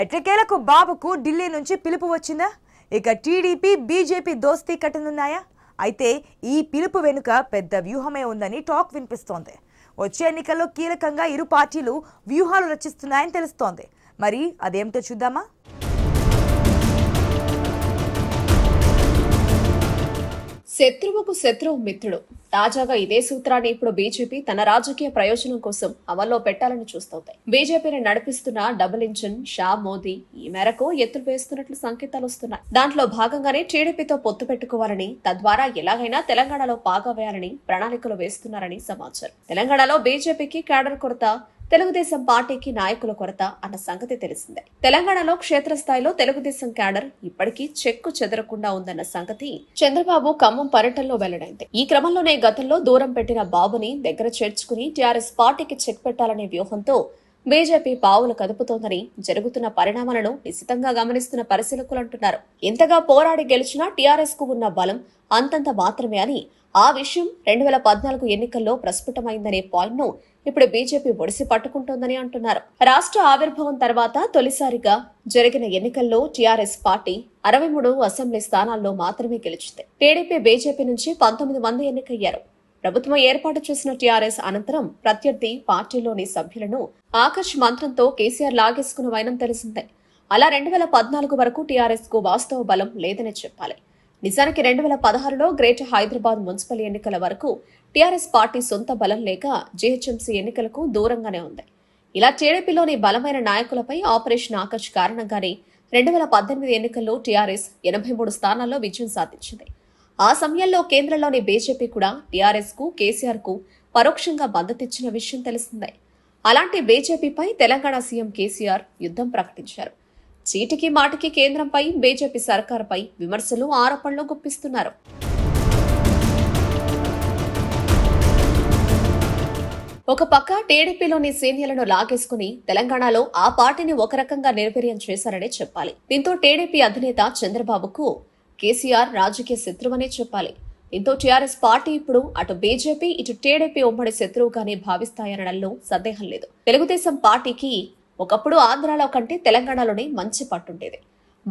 ఎట్టకేలకు బాబుకు ఢిల్లీ నుంచి పిలుపు వచ్చిందా ఇక టీడీపీ బీజేపీ దోస్తీ కట్టనున్నాయా అయితే ఈ పిలుపు వెనుక పెద్ద వ్యూహమే ఉందని టాక్ వినిపిస్తోంది వచ్చే ఎన్నికల్లో కీలకంగా ఇరు పార్టీలు వ్యూహాలు రచిస్తున్నాయని తెలుస్తోంది మరి అదేమిటో చూద్దామా శత్రువుకు శత్రువు మిత్రుడు తాజాగా ఇదే సూత్రాన్ని ఇప్పుడు బీజేపీ తన రాజకీయ ప్రయోజనం కోసం అమల్లో పెట్టాలని చూస్తోంది బీజేపీని నడిపిస్తున్న డబుల్ ఇంజన్ షా మోదీ ఈ మేరకు ఎత్తులు వేస్తున్నట్లు సంకేతాలు వస్తున్నాయి దాంట్లో భాగంగానే టీడీపీతో పొత్తు పెట్టుకోవాలని తద్వారా ఎలాగైనా తెలంగాణలో పాగా వేయాలని ప్రణాళికలు వేస్తున్నారని సమాచారం తెలంగాణలో బీజేపీకి కేడర్ కొరత తెలుగుదేశం పార్టీకి నాయకుల కొరత అన్న సంగతి తెలిసిందే తెలంగాణలో క్షేత్రస్థాయిలో తెలుగుదేశం క్యాడర్ ఇప్పటికీ చెక్కు చెదరకుండా ఉందన్న సంగతి చంద్రబాబు ఖమ్మం పర్యటనలో వెల్లడైంది ఈ క్రమంలోనే గతంలో దూరం పెట్టిన బాబుని దగ్గర చేర్చుకుని టీఆర్ఎస్ పార్టీకి చెక్ పెట్టాలనే వ్యూహంతో బీజేపీ పావులు కదుపుతోందని జరుగుతున్న పరిణామాలను నిశితంగా గమనిస్తున్న పరిశీలకులు అంటున్నారు ఇంతగా పోరాడి గెలిచినా టీఆర్ఎస్ కు ఉన్న బలం అంతంత మాత్రమే అని ఆ విషయం రెండు వేల పద్నాలుగు ఎన్నికల్లో ప్రస్ఫుటమైందనే పాయింట్ ను ఇప్పుడు బీజేపీ ఒడిసి పట్టుకుంటోందని అంటున్నారు రాష్ట్ర ఆవిర్భావం తర్వాత తొలిసారిగా జరిగిన ఎన్నికల్లో టీఆర్ఎస్ పార్టీ అరవై మూడు అసెంబ్లీ స్థానాల్లో మాత్రమే గెలిచింది టీడీపీ బీజేపీ నుంచి పంతొమ్మిది మంది ఎన్నికయ్యారు ప్రభుత్వం ఏర్పాటు చేసిన టీఆర్ఎస్ అనంతరం ప్రత్యర్థి పార్టీలోని సభ్యులను ఆకర్ష్ మంత్రంతో కేసీఆర్ లాగేసుకున్న వైనం తెలిసిందే అలా రెండు వేల పద్నాలుగు వరకు టీఆర్ఎస్ కు వాస్తవ బలం లేదనే చెప్పాలి నిజానికి రెండు వేల పదహారులో గ్రేటర్ హైదరాబాద్ మున్సిపల్ ఎన్నికల వరకు టీఆర్ఎస్ పార్టీ సొంత బలం లేక జీహెచ్ఎంసీ ఎన్నికలకు దూరంగానే ఉంది ఇలా టీడీపీలోని బలమైన నాయకులపై ఆపరేషన్ ఆకర్ష్ కారణంగానే రెండు వేల పద్దెనిమిది ఎన్నికల్లో టీఆర్ఎస్ ఎనభై మూడు స్థానాల్లో విజయం సాధించింది ఆ సమయంలో కేంద్రంలోని బీజేపీ కూడా టీఆర్ఎస్కు కేసీఆర్కు పరోక్షంగా మద్దతిచ్చిన విషయం తెలిసిందే అలాంటి బీజేపీపై తెలంగాణ సీఎం కేసీఆర్ యుద్ధం ప్రకటించారు చీటికి మాటికి కేంద్రంపై బీజేపీ సర్కారుపై విమర్శలు ఆరోపణలు గుప్పిస్తున్నారు ఒక పక్క టీడీపీలోని సీనియర్లను లాగేసుకుని తెలంగాణలో ఆ పార్టీని ఒక రకంగా నిర్వీర్యం చేశారనే చెప్పాలి దీంతో టీడీపీ అధినేత చంద్రబాబుకు కేసీఆర్ రాజకీయ శత్రువనే చెప్పాలి దీంతో టీఆర్ఎస్ పార్టీ ఇప్పుడు అటు బీజేపీ ఇటు టీడీపీ ఉమ్మడి శత్రువుగానే భావిస్తాయనడంలో సందేహం లేదు తెలుగుదేశం పార్టీకి ఒకప్పుడు ఆంధ్రాలో కంటే తెలంగాణలోనే మంచి పట్టుండేది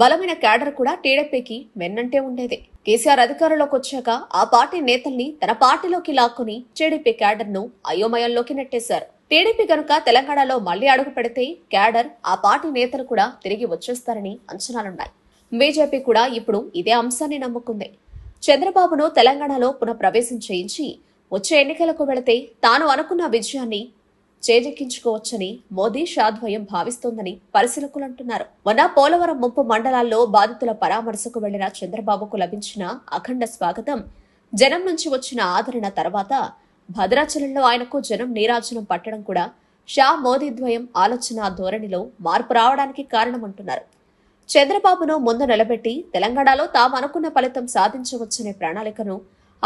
బలమైన కేడర్ కూడా టీడీపీకి వెన్నంటే ఉండేది కేసీఆర్ అధికారంలోకి వచ్చాక ఆ పార్టీ నేతల్ని తన పార్టీలోకి లాక్కుని టీడీపీ ను అయోమయంలోకి నెట్టేశారు టీడీపీ కనుక తెలంగాణలో మళ్లీ అడుగు పెడితే కేడర్ ఆ పార్టీ నేతలు కూడా తిరిగి వచ్చేస్తారని అంచనాలున్నాయి బీజేపీ కూడా ఇప్పుడు ఇదే అంశాన్ని నమ్ముకుంది చంద్రబాబును తెలంగాణలో పునఃప్రవేశం చేయించి వచ్చే ఎన్నికలకు వెళితే తాను అనుకున్న విజయాన్ని చేజెక్కించుకోవచ్చని మోదీ షాద్వయం భావిస్తోందని పరిశీలకులు అంటున్నారు మొన్న పోలవరం ముప్పు మండలాల్లో బాధితుల పరామర్శకు వెళ్లిన చంద్రబాబుకు లభించిన అఖండ స్వాగతం జనం నుంచి వచ్చిన ఆదరణ తర్వాత భద్రాచలంలో ఆయనకు జనం నీరాజనం పట్టడం కూడా షా మోదీ ద్వయం ఆలోచన ధోరణిలో మార్పు రావడానికి కారణమంటున్నారు చంద్రబాబును ముందు నిలబెట్టి తెలంగాణలో తాము అనుకున్న ఫలితం సాధించవచ్చనే ప్రణాళికను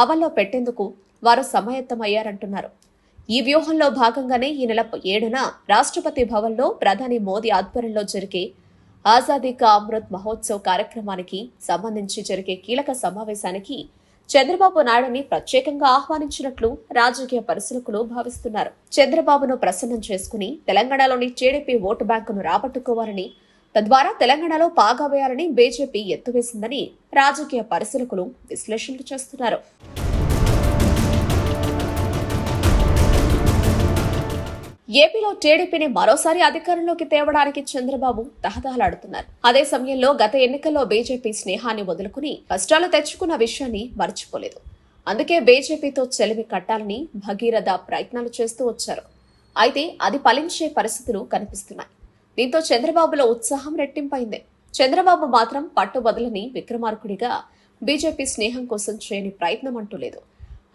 అమల్లో పెట్టేందుకు వారు సమాయత్తమయ్యారంటున్నారు ఈ వ్యూహంలో భాగంగానే ఈ నెల ఏడున రాష్ట్రపతి భవన్లో ప్రధాని మోదీ ఆధ్వర్యంలో జరిగే ఆజాదీ కా అమృత్ మహోత్సవ్ కార్యక్రమానికి సంబంధించి జరిగే కీలక సమావేశానికి చంద్రబాబు నాయుడిని ప్రత్యేకంగా ఆహ్వానించినట్లు రాజకీయ పరిశీలకులు భావిస్తున్నారు చంద్రబాబును ప్రసన్నం చేసుకుని తెలంగాణలోని టీడీపీ ఓటు బ్యాంకును రాబట్టుకోవాలని తద్వారా తెలంగాణలో పాగా వేయాలని బీజేపీ ఎత్తువేసిందని రాజకీయ పరిశీలకులు విశ్లేషణలు చేస్తున్నారు ఏపీలో టీడీపీని మరోసారి అధికారంలోకి తేవడానికి చంద్రబాబు తహతహలాడుతున్నారు అదే సమయంలో గత ఎన్నికల్లో బీజేపీ స్నేహాన్ని వదులుకుని కష్టాలు తెచ్చుకున్న విషయాన్ని మర్చిపోలేదు అందుకే బీజేపీతో చెలివి కట్టాలని భగీరథ ప్రయత్నాలు చేస్తూ వచ్చారు అయితే అది ఫలించే పరిస్థితులు కనిపిస్తున్నాయి దీంతో చంద్రబాబులో ఉత్సాహం రెట్టింపైంది చంద్రబాబు మాత్రం పట్టు వదలని విక్రమార్కుడిగా బీజేపీ స్నేహం కోసం చేయని ప్రయత్నం అంటూ లేదు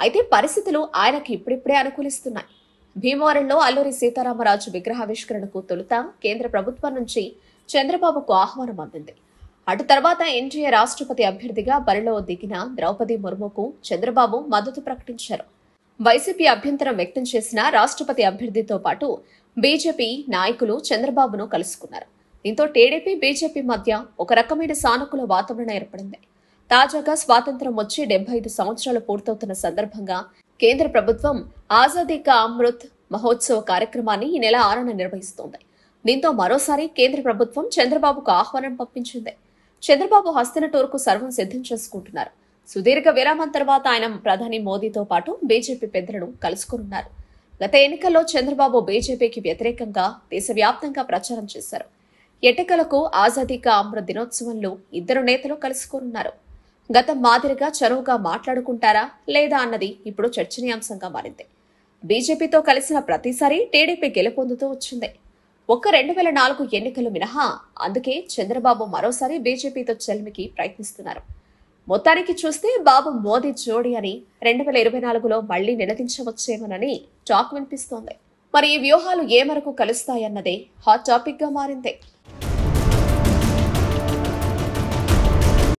అయితే పరిస్థితులు ఆయనకి ఇప్పుడిప్పుడే అనుకూలిస్తున్నాయి భీమవరంలో అల్లూరి సీతారామరాజు విగ్రహావిష్కరణకు తొలుత కేంద్ర ప్రభుత్వం నుంచి చంద్రబాబుకు ఆహ్వానం అందింది అటు తర్వాత ఎన్డీఏ రాష్ట్రపతి అభ్యర్థిగా బరిలో దిగిన ద్రౌపది ముర్ముకు చంద్రబాబు మద్దతు ప్రకటించారు వైసీపీ అభ్యంతరం వ్యక్తం చేసిన రాష్ట్రపతి అభ్యర్థితో పాటు బీజేపీ నాయకులు చంద్రబాబును కలుసుకున్నారు దీంతో టీడీపీ బీజేపీ మధ్య ఒక రకమైన సానుకూల వాతావరణం ఏర్పడింది తాజాగా స్వాతంత్రం వచ్చి డెబ్బై ఐదు సంవత్సరాలు పూర్తవుతున్న సందర్భంగా కేంద్ర ప్రభుత్వం ఆజాదీ కా అమృత్ మహోత్సవ కార్యక్రమాన్ని ఈ నెల ఆరున నిర్వహిస్తోంది దీంతో మరోసారి కేంద్ర ప్రభుత్వం చంద్రబాబుకు ఆహ్వానం పంపించింది చంద్రబాబు హస్తన టూర్కు సర్వం సిద్ధం చేసుకుంటున్నారు సుదీర్ఘ విరామం తర్వాత ఆయన ప్రధాని మోదీతో పాటు బీజేపీ పెద్దలను కలుసుకున్నారు గత ఎన్నికల్లో చంద్రబాబు బీజేపీకి వ్యతిరేకంగా దేశవ్యాప్తంగా ప్రచారం చేశారు ఎటకలకు ఆజాదీ కా దినోత్సవంలో ఇద్దరు నేతలు కలుసుకోనున్నారు గత మాదిరిగా చనువుగా మాట్లాడుకుంటారా లేదా అన్నది ఇప్పుడు చర్చనీయాంశంగా మారింది బీజేపీతో కలిసిన ప్రతిసారి టీడీపీ గెలుపొందుతూ వచ్చింది ఒక్క రెండు వేల నాలుగు ఎన్నికలు మినహా అందుకే చంద్రబాబు మరోసారి బీజేపీతో చెల్మికి ప్రయత్నిస్తున్నారు మొత్తానికి చూస్తే బాబు మోదీ జోడి అని రెండు వేల ఇరవై నాలుగులో మళ్లీ నిలదించవచ్చేమోనని టాక్ వినిపిస్తోంది మరి ఈ వ్యూహాలు ఏ మేరకు కలుస్తాయన్నదే హాట్ టాపిక్గా మారిందే